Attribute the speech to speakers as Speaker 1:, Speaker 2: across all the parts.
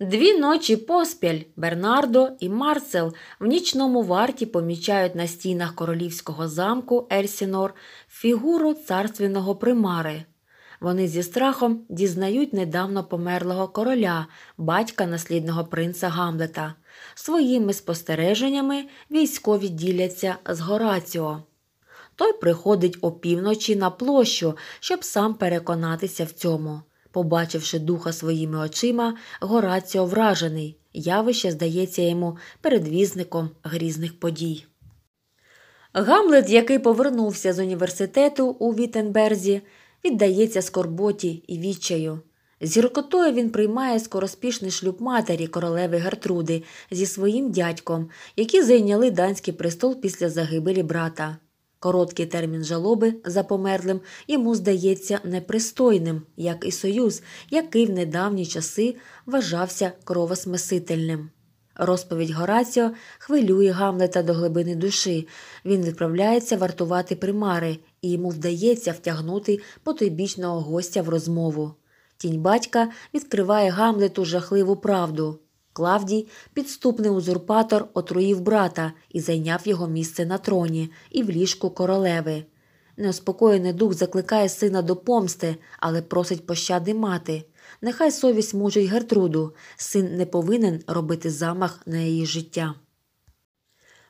Speaker 1: Дві ночі поспіль Бернардо і Марсел в нічному варті помічають на стінах королівського замку Ельсінор фігуру царственного примари. Вони зі страхом дізнають недавно померлого короля, батька наслідного принца Гамлета. Своїми спостереженнями військові діляться з Гораціо. Той приходить опівночі на площу, щоб сам переконатися в цьому. Побачивши духа своїми очима, Гораціо вражений. Явище здається йому передвізником грізних подій. Гамлет, який повернувся з університету у Вітенберзі, віддається скорботі і відчаю. З гіркотою він приймає скороспішний шлюб матері королеви Гертруди зі своїм дядьком, які зайняли данський престол після загибелі брата. Короткий термін жалоби за померлим йому здається непристойним, як і союз, який в недавні часи вважався кровосмесительним. Розповідь Гораціо хвилює Гамлета до глибини душі. Він відправляється вартувати примари, і йому вдається втягнути потойбічного гостя в розмову. Тінь батька відкриває Гамлету жахливу правду. Клавдій, підступний узурпатор, отруїв брата і зайняв його місце на троні і в ліжку королеви. Неоспокоєний дух закликає сина до помсти, але просить пощади мати. Нехай совість мучить Гертруду, син не повинен робити замах на її життя.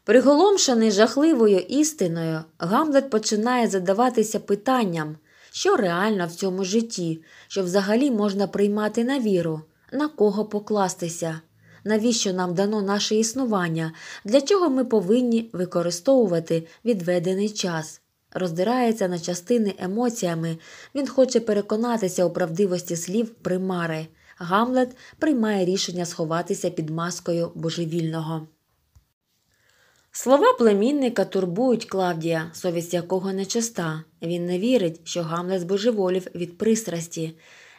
Speaker 1: Приголомшений жахливою істиною, Гамлет починає задаватися питанням, що реально в цьому житті, що взагалі можна приймати на віру, на кого покластися навіщо нам дано наше існування, для чого ми повинні використовувати відведений час. Роздирається на частини емоціями, він хоче переконатися у правдивості слів примари. Гамлет приймає рішення сховатися під маскою божевільного. Слова племінника турбують Клавдія, совість якого нечиста. Він не вірить, що Гамлет збожеволів від пристрасті.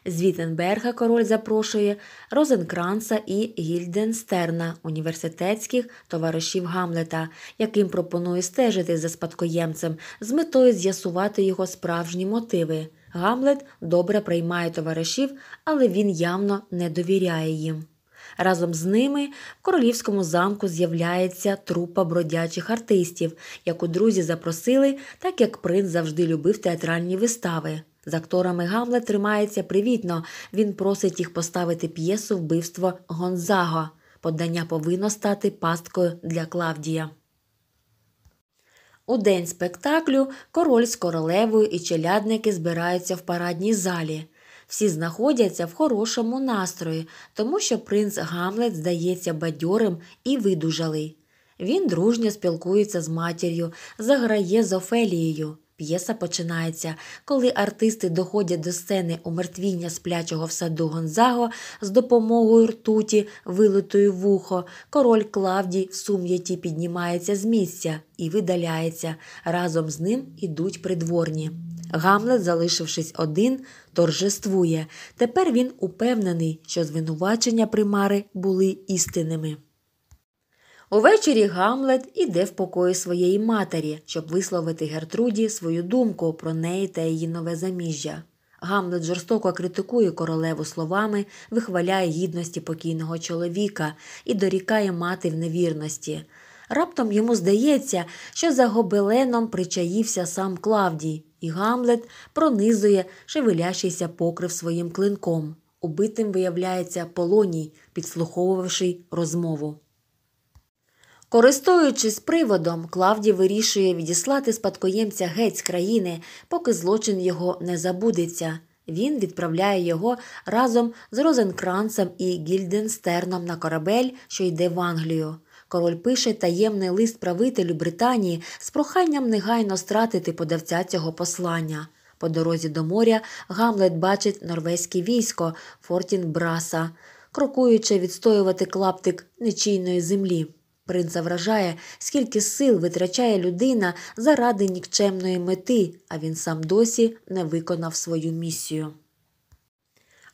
Speaker 1: З Віттенберга король запрошує Розенкранца і Гільденстерна, університетських товаришів Гамлета, яким пропонує стежити за спадкоємцем з метою з'ясувати його справжні мотиви. Гамлет добре приймає товаришів, але він явно не довіряє їм. Разом з ними в королівському замку з'являється трупа бродячих артистів, яку друзі запросили, так як принц завжди любив театральні вистави. З акторами Гамлет тримається привітно. Він просить їх поставити п'єсу вбивство Гонзаго. Подання повинно стати пасткою для Клавдія. У день спектаклю король з королевою і челядники збираються в парадній залі. Всі знаходяться в хорошому настрої, тому що принц Гамлет здається бадьорим і видужалий. Він дружньо спілкується з матір'ю, заграє з Офелією. П'єса починається, коли артисти доходять до сцени умертвіння сплячого в саду Гонзаго з допомогою ртуті, вилитої вухо. Король Клавдій в сум'яті піднімається з місця і видаляється. Разом з ним ідуть придворні. Гамлет, залишившись один, торжествує. Тепер він упевнений, що звинувачення примари були істинними. Увечері Гамлет іде в покої своєї матері, щоб висловити Гертруді свою думку про неї та її нове заміжжя. Гамлет жорстоко критикує королеву словами, вихваляє гідності покійного чоловіка і дорікає мати в невірності. Раптом йому здається, що за гобеленом причаївся сам Клавдій, і Гамлет пронизує шевелящийся покрив своїм клинком. Убитим виявляється полоній, підслуховувавши розмову. Користуючись приводом, Клавді вирішує відіслати спадкоємця геть з країни, поки злочин його не забудеться. Він відправляє його разом з Розенкранцем і Гільденстерном на корабель, що йде в Англію. Король пише таємний лист правителю Британії з проханням негайно стратити подавця цього послання. По дорозі до моря Гамлет бачить норвезьке військо Фортін Браса, крокуючи відстоювати клаптик нечійної землі. Принца вражає, скільки сил витрачає людина заради нікчемної мети, а він сам досі не виконав свою місію.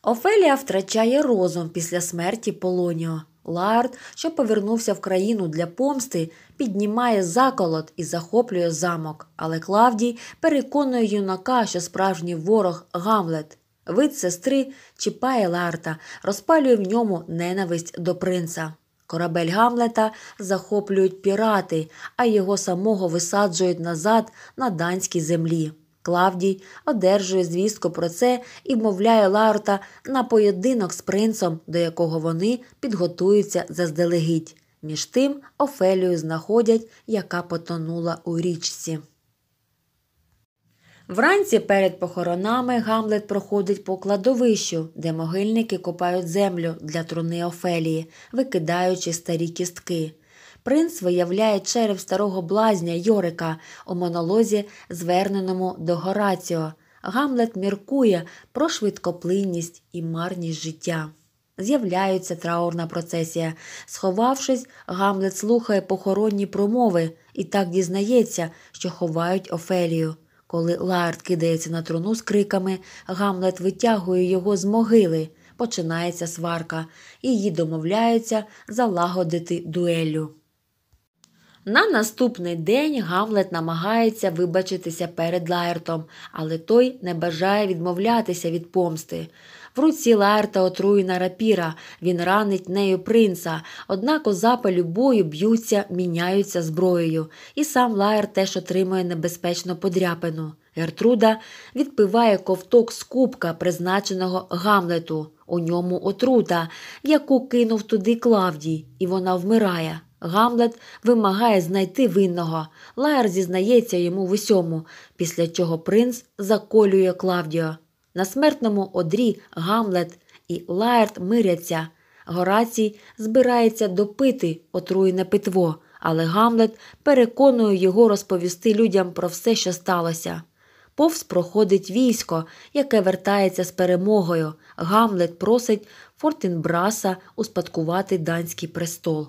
Speaker 1: Офелія втрачає розум після смерті Полоніо. Лард, що повернувся в країну для помсти, піднімає заколот і захоплює замок. Але Клавдій переконує юнака, що справжній ворог Гамлет. Вид сестри чіпає Ларта, розпалює в ньому ненависть до принца. Корабель Гамлета захоплюють пірати, а його самого висаджують назад на данській землі. Клавдій одержує звістку про це і вмовляє Ларта на поєдинок з принцом, до якого вони підготуються заздалегідь. Між тим Офелію знаходять, яка потонула у річці. Вранці перед похоронами Гамлет проходить по кладовищу, де могильники копають землю для труни Офелії, викидаючи старі кістки. Принц виявляє череп старого блазня Йорика у монолозі, зверненому до Гораціо. Гамлет міркує про швидкоплинність і марність життя. З'являється траурна процесія. Сховавшись, Гамлет слухає похоронні промови і так дізнається, що ховають Офелію. Коли Лаерт кидається на труну з криками, Гамлет витягує його з могили. Починається сварка, і її домовляються залагодити дуелю. На наступний день Гамлет намагається вибачитися перед Лаертом, але той не бажає відмовлятися від помсти. В руці Лаерта отруєна рапіра, він ранить нею принца, однак у запалі бою б'ються, міняються зброєю, і сам Лаер теж отримує небезпечну подряпину. Гертруда відпиває ковток з кубка, призначеного Гамлету, у ньому отрута, яку кинув туди Клавдій, і вона вмирає. Гамлет вимагає знайти винного. Лаєр зізнається йому в усьому, після чого принц заколює Клавдію. На смертному одрі Гамлет і Лаерт миряться. Горацій збирається допити отруєне питво, але Гамлет переконує його розповісти людям про все, що сталося. Повз проходить військо, яке вертається з перемогою. Гамлет просить Фортенбраса успадкувати данський престол.